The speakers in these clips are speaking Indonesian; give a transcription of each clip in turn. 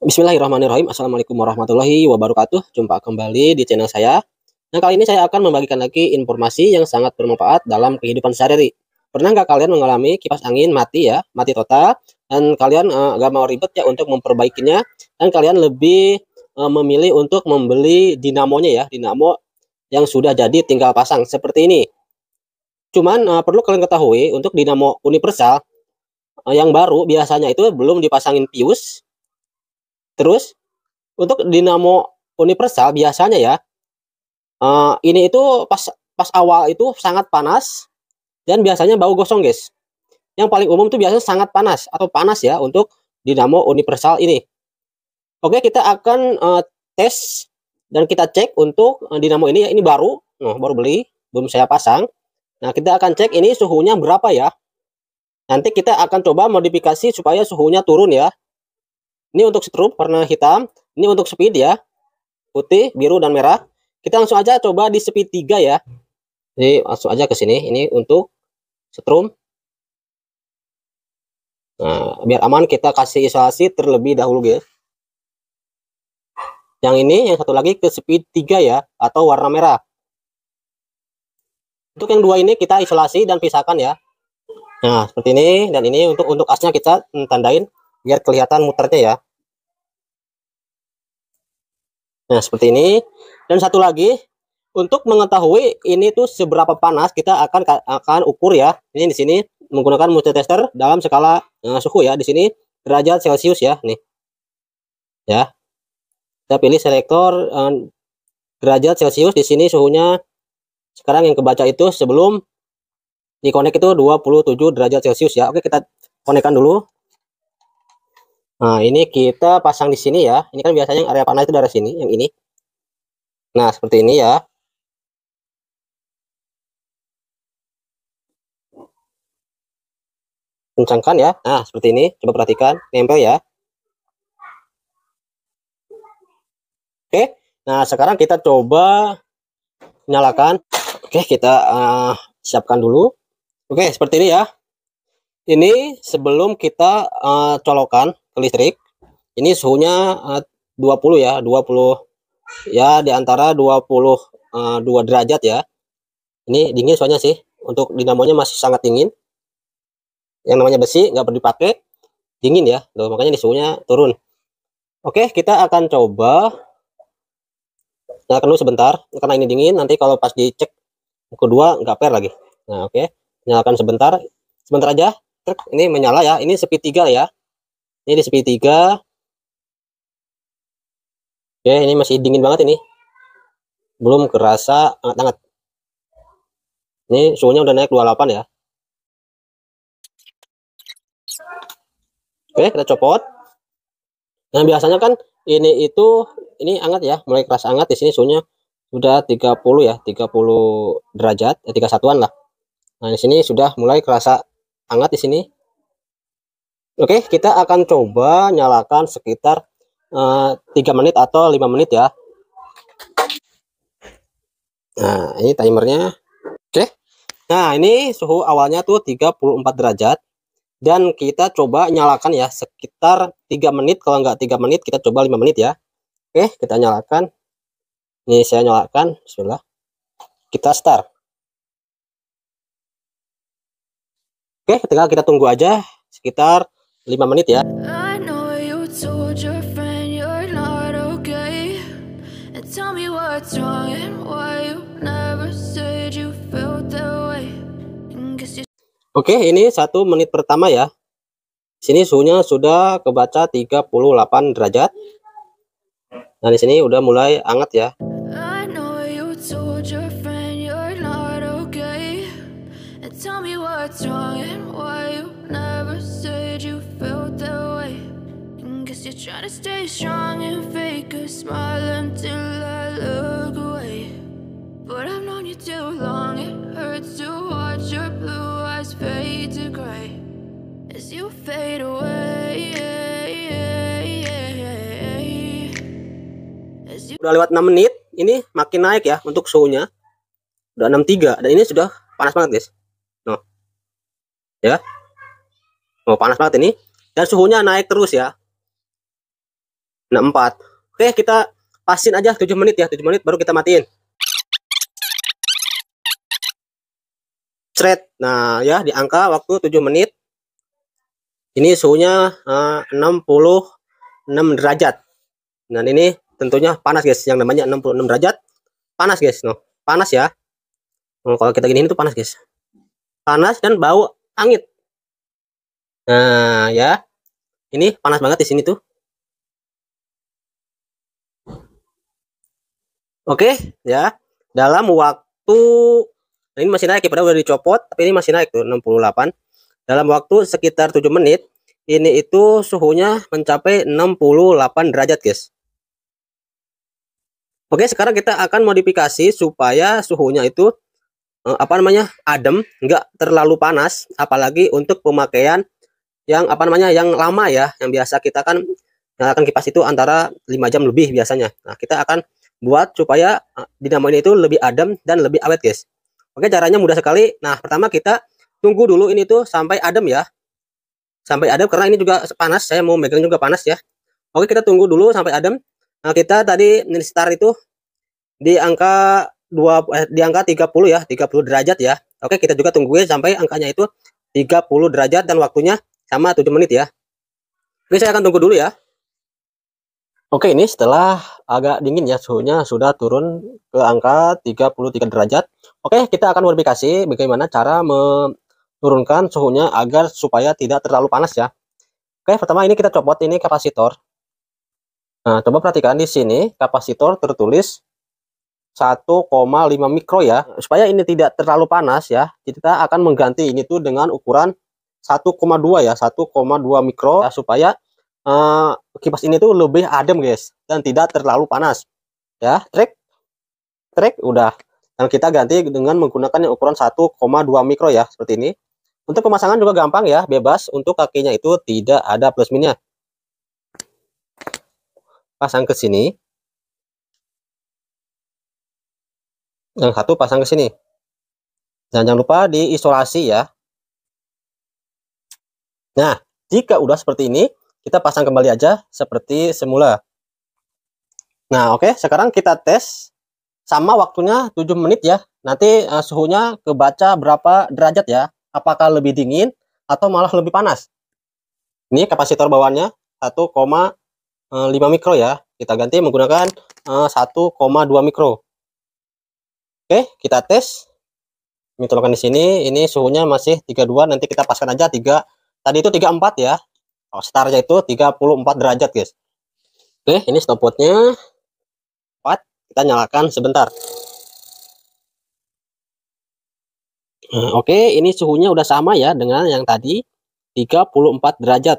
Bismillahirrahmanirrahim. Assalamualaikum warahmatullahi wabarakatuh. Jumpa kembali di channel saya. Nah, kali ini saya akan membagikan lagi informasi yang sangat bermanfaat dalam kehidupan sehari-hari. Pernah nggak kalian mengalami kipas angin mati ya, mati total, dan kalian eh, nggak uh, mau ribet ya untuk memperbaikinya, dan kalian lebih uh, memilih untuk membeli dinamonya ya, dinamo yang sudah jadi tinggal pasang seperti ini. Cuman uh, perlu kalian ketahui untuk dinamo universal yang baru biasanya itu belum dipasangin pius Terus untuk dinamo universal biasanya ya uh, ini itu pas pas awal itu sangat panas dan biasanya bau gosong guys. Yang paling umum tuh biasanya sangat panas atau panas ya untuk dinamo universal ini. Oke kita akan uh, tes dan kita cek untuk eh, dinamo ini ya ini baru, nah, baru beli belum saya pasang. Nah kita akan cek ini suhunya berapa ya. Nanti kita akan coba modifikasi supaya suhunya turun ya. Ini untuk strobe warna hitam. Ini untuk speed ya. Putih, biru, dan merah. Kita langsung aja coba di speed 3 ya. Jadi langsung aja ke sini. Ini untuk strobe. Nah, biar aman kita kasih isolasi terlebih dahulu guys. Yang ini, yang satu lagi ke speed 3 ya, atau warna merah. Untuk yang dua ini kita isolasi dan pisahkan ya. Nah, seperti ini dan ini untuk untuk asnya kita tandain biar kelihatan muternya ya. Nah, seperti ini. Dan satu lagi, untuk mengetahui ini tuh seberapa panas, kita akan akan ukur ya. Ini di sini menggunakan multitester dalam skala uh, suhu ya. Di sini derajat Celcius ya, nih. Ya. Kita pilih selektor uh, derajat Celcius di sini suhunya sekarang yang kebaca itu sebelum di connect itu 27 derajat Celcius ya. Oke, kita konekkan dulu. Nah, ini kita pasang di sini ya. Ini kan biasanya area panah itu dari sini, yang ini. Nah, seperti ini ya. Kencangkan ya. Nah, seperti ini. Coba perhatikan, nempel ya. Oke. Nah, sekarang kita coba nyalakan. Oke, kita uh, siapkan dulu. Oke, seperti ini ya. Ini sebelum kita uh, eh, colokan ke listrik. Ini suhunya eh, uh, 20 ya, 20 ya di antara 22 uh, eh, derajat ya. Ini dingin soalnya sih. Untuk dinamonya masih sangat dingin. Yang namanya besi nggak perlu dipakai. Dingin ya. Loh, makanya di suhunya turun. Oke, kita akan coba nyalakan dulu sebentar karena ini dingin nanti kalau pas dicek kedua nggak per lagi nah oke okay. nyalakan sebentar sebentar aja ini menyala ya ini sepi tiga ya ini di speed 3. Oke, ini masih dingin banget ini. Belum kerasa hangat-hangat. Ini suhunya udah naik 28 ya. Oke, kita copot. Nah, biasanya kan ini itu ini hangat ya, mulai kerasa hangat di sini suhunya sudah 30 ya, 30 derajat, ya eh, 31-an lah. Nah, di sini sudah mulai kerasa hangat di sini. Oke, kita akan coba nyalakan sekitar eh, tiga 3 menit atau 5 menit ya. Nah, ini timernya. Oke. Nah, ini suhu awalnya tuh 34 derajat dan kita coba nyalakan ya sekitar 3 menit kalau nggak 3 menit kita coba 5 menit ya. Oke, kita nyalakan. Ini saya nyalakan, bismillah. Kita start. Oke, tinggal kita tunggu aja sekitar 5 menit ya. Tell me Oke, ini satu menit pertama ya. Sini suhunya sudah kebaca 38 derajat. Nah, di sini udah mulai hangat ya. stay strong and fake a smile until I look away. But I've known you too long, it hurts to watch your blue eyes fade to gray as you fade away. Udah lewat 6 menit, ini makin naik ya untuk suhunya. Udah 63 dan ini sudah panas banget, guys. Noh. Ya. Oh, panas banget ini. Dan suhunya naik terus ya. Nah, Oke, kita pasin aja 7 menit ya. 7 menit baru kita matiin. Cret. Nah, ya di angka waktu 7 menit. Ini suhunya eh, uh, 66 derajat. Dan ini tentunya panas guys, yang namanya 66 derajat. Panas guys, no. Panas ya. Nah, kalau kita gini itu panas guys. Panas dan bau angin. Nah, ya. Ini panas banget di sini tuh. Oke, okay, ya. Dalam waktu ini masih naik ya, padahal udah dicopot, tapi ini masih naik tuh 68. Dalam waktu sekitar 7 menit, ini itu suhunya mencapai 68 derajat, guys. Oke, sekarang kita akan modifikasi supaya suhunya itu eh, apa namanya? adem, enggak terlalu panas, apalagi untuk pemakaian yang apa namanya? yang lama ya, yang biasa kita kan nyalakan kipas itu antara 5 jam lebih biasanya. Nah, kita akan buat supaya eh, dinamoin itu lebih adem dan lebih awet guys. Oke caranya mudah sekali. Nah pertama kita tunggu dulu ini tuh sampai adem ya. Sampai adem karena ini juga panas. Saya mau megang juga panas ya. Oke kita tunggu dulu sampai adem. Nah kita tadi start itu di angka dua eh, di angka 30 ya 30 derajat ya. Oke kita juga tunggu ya sampai angkanya itu 30 derajat dan waktunya sama 7 menit ya. Oke saya akan tunggu dulu ya. Oke, ini setelah agak dingin ya, suhunya sudah turun ke angka 33 derajat. Oke, kita akan modifikasi bagaimana cara menurunkan suhunya agar supaya tidak terlalu panas ya. Oke, pertama ini kita copot ini kapasitor. Nah, coba perhatikan di sini kapasitor tertulis 1,5 mikro ya. Supaya ini tidak terlalu panas ya, kita akan mengganti ini tuh dengan ukuran 1,2 ya, 1,2 mikro ya, supaya uh, kipas ini tuh lebih adem guys dan tidak terlalu panas ya trik trik udah dan kita ganti dengan menggunakan yang ukuran 1,2 mikro ya seperti ini untuk pemasangan juga gampang ya bebas untuk kakinya itu tidak ada plus minnya pasang ke sini yang satu pasang ke sini dan jangan lupa diisolasi ya nah jika udah seperti ini kita pasang kembali aja seperti semula. Nah, oke, okay, sekarang kita tes sama waktunya 7 menit ya. Nanti uh, suhunya kebaca berapa derajat ya. Apakah lebih dingin atau malah lebih panas. Ini kapasitor bawaannya 1,5 mikro ya. Kita ganti menggunakan uh, eh, 1,2 mikro. Oke, kita tes. Ini tuliskan di sini, ini suhunya masih 32, nanti kita paskan aja 3. Tadi itu 34 ya, Oh, startnya itu 34 derajat, guys. Oke, ini stopwatchnya. 4, kita nyalakan sebentar. Nah, oke, ini suhunya udah sama ya dengan yang tadi 34 derajat.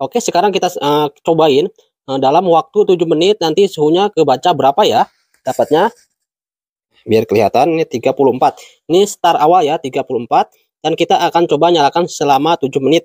Oke, sekarang kita uh, cobain uh, dalam waktu 7 menit nanti suhunya kebaca berapa ya dapatnya. Biar kelihatan ini 34. Ini start awal ya 34 dan kita akan coba nyalakan selama 7 menit.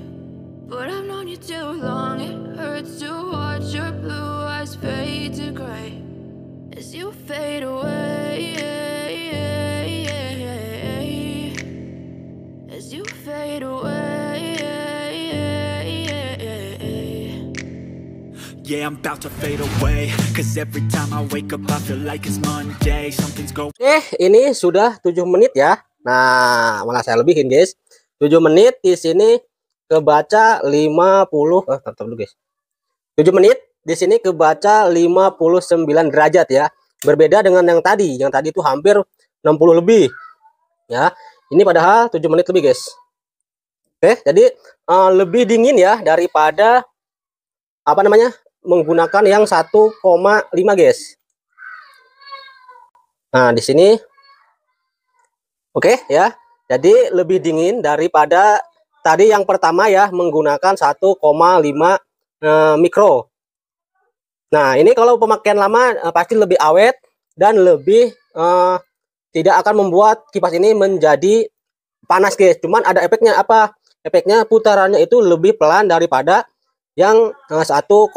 But I've known you too long, it hurts to watch your blue eyes fade to gray as you fade away. As you fade away. Yeah, I'm about to fade away Cause every time I wake up I feel like it's Monday Something's going Oke, eh, okay, ini sudah 7 menit ya Nah, malah saya lebihin guys 7 menit di sini kebaca 50 oh, tetap dulu guys. 7 menit di sini kebaca 59 derajat ya. Berbeda dengan yang tadi. Yang tadi itu hampir 60 lebih. Ya. Ini padahal 7 menit lebih guys. Oke, jadi uh, lebih dingin ya daripada apa namanya? menggunakan yang 1,5 guys. Nah, di sini Oke ya. Jadi lebih dingin daripada tadi yang pertama ya menggunakan 1,5 eh, mikro. Nah, ini kalau pemakaian lama eh, pasti lebih awet dan lebih eh, tidak akan membuat kipas ini menjadi panas guys. Cuman ada efeknya apa? Efeknya putarannya itu lebih pelan daripada yang 1,5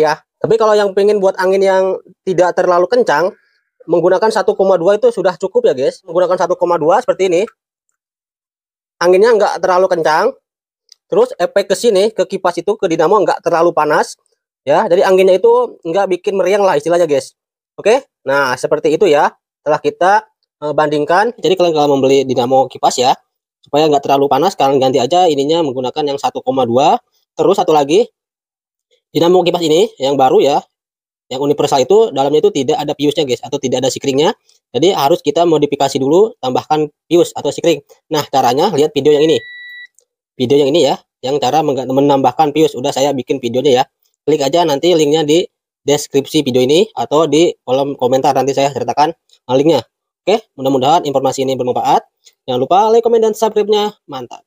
ya. Tapi kalau yang pengen buat angin yang tidak terlalu kencang, menggunakan 1,2 itu sudah cukup ya guys. Menggunakan 1,2 seperti ini anginnya nggak terlalu kencang terus efek ke sini ke kipas itu ke dinamo nggak terlalu panas ya jadi anginnya itu nggak bikin meriang lah istilahnya guys oke nah seperti itu ya telah kita eh, bandingkan jadi kalian kalau membeli dinamo kipas ya supaya nggak terlalu panas kalian ganti aja ininya menggunakan yang 1,2 terus satu lagi dinamo kipas ini yang baru ya yang universal itu dalamnya itu tidak ada piusnya guys atau tidak ada sikringnya jadi harus kita modifikasi dulu, tambahkan fuse atau sikring. Nah, caranya lihat video yang ini. Video yang ini ya, yang cara menambahkan fuse. Udah saya bikin videonya ya. Klik aja nanti linknya di deskripsi video ini atau di kolom komentar nanti saya ceritakan linknya. Oke, mudah-mudahan informasi ini bermanfaat. Jangan lupa like, komen, dan subscribe-nya. Mantap.